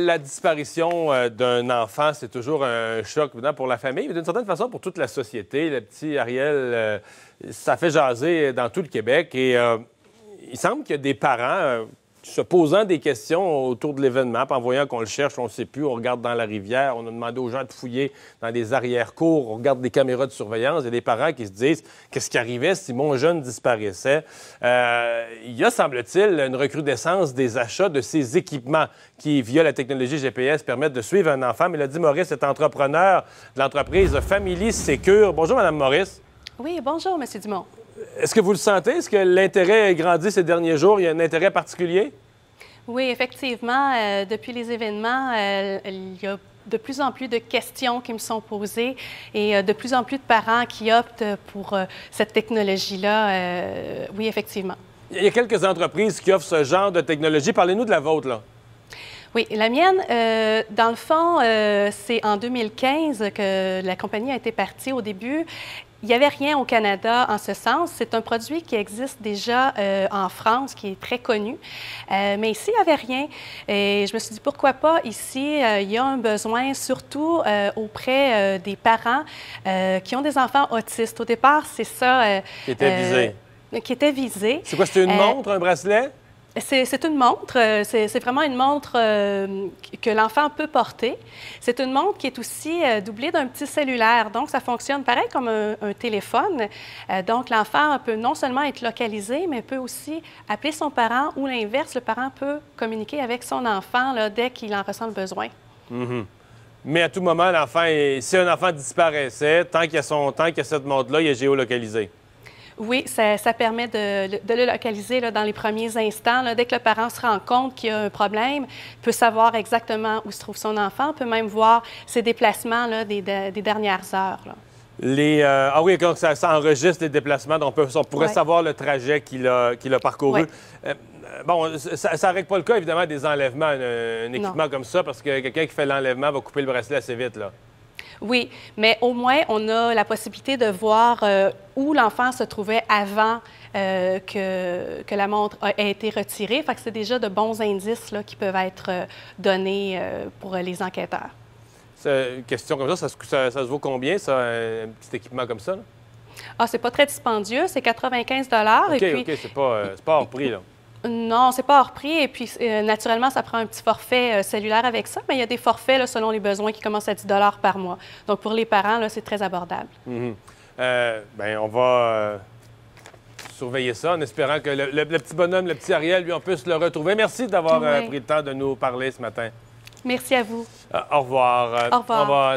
La disparition euh, d'un enfant, c'est toujours un choc pour la famille, mais d'une certaine façon pour toute la société. Le petit Ariel, euh, ça fait jaser dans tout le Québec et euh, il semble qu'il y a des parents se posant des questions autour de l'événement, en voyant qu'on le cherche, on ne sait plus, on regarde dans la rivière, on a demandé aux gens de fouiller dans des arrières cours on regarde des caméras de surveillance, il y a des parents qui se disent qu'est-ce qui arrivait si mon jeune disparaissait. Euh, il y a, semble-t-il, une recrudescence des achats de ces équipements qui, via la technologie GPS, permettent de suivre un enfant. Mais dit Maurice est entrepreneur de l'entreprise Family Secure. Bonjour, Madame Maurice. Oui, bonjour, Monsieur Dumont. Est-ce que vous le sentez? Est-ce que l'intérêt a grandi ces derniers jours? Il y a un intérêt particulier? Oui, effectivement. Euh, depuis les événements, euh, il y a de plus en plus de questions qui me sont posées et euh, de plus en plus de parents qui optent pour cette technologie-là. oui, effectivement. Il y a quelques entreprises qui offrent ce genre de technologie. Parlez-nous de la vôtre, là. Oui, la mienne, euh, dans le fond, euh, c'est en 2015 que la compagnie a été partie au début. Il n'y avait rien au Canada en ce sens. C'est un produit qui existe déjà euh, en France, qui est très connu. mais ici, il n'y avait rien. Et je me suis dit, pourquoi pas ici, il y a un besoin, surtout auprès des parents qui ont des enfants autistes. Au départ, c'est ça. qui était visé. qui était visé. C'est quoi, c'était une montre, un bracelet? C'est une montre. Euh, c'est vraiment une montre euh, que l'enfant peut porter. C'est une montre qui est aussi euh, doublée d'un petit cellulaire. Donc, ça fonctionne pareil comme un, téléphone. donc, l'enfant peut non seulement être localisé, mais peut aussi appeler son parent ou l'inverse. Le parent peut communiquer avec son enfant dès qu'il en ressent le besoin. Mm-hmm. Mais à tout moment, si un enfant disparaissait, tant qu'il y a cette montre-là, il est géolocalisé. Oui, ça, permet de, le localiser dans les premiers instants. dès que le parent se rend compte qu'il y a un problème, peut savoir exactement où se trouve son enfant, peut même voir ses déplacements des, dernières heures. Les, euh, ah oui, quand ça, enregistre les déplacements, on, peut, pourrait savoir le trajet qu'il a, parcouru. Euh, bon, ça ne règle pas le cas, évidemment, des enlèvements, un, équipement comme ça, parce que quelqu'un qui fait l'enlèvement va couper le bracelet assez vite. Là. Oui, mais au moins, on a la possibilité de voir euh, où l'enfant se trouvait avant euh, que, la montre ait été retirée. Fait que c'est déjà de bons indices qui peuvent être euh, donnés pour les enquêteurs. Une question comme ça, ça, se vaut combien, ça, un petit équipement comme ça? Ah, c'est pas très dispendieux, c'est 95 et OK, c'est pas, pas hors prix, là. Non, c'est pas hors prix. Et puis, euh, naturellement, ça prend un petit forfait euh, cellulaire avec ça, mais il y a des forfaits selon les besoins qui commencent à 10 par mois. Donc, pour les parents, c'est très abordable. Mhm. Euh, ben, on va surveiller ça en espérant que le, petit bonhomme, le petit Ariel, lui, on puisse le retrouver. Merci d'avoir pris le temps de nous parler ce matin. Merci à vous. au revoir. Au revoir.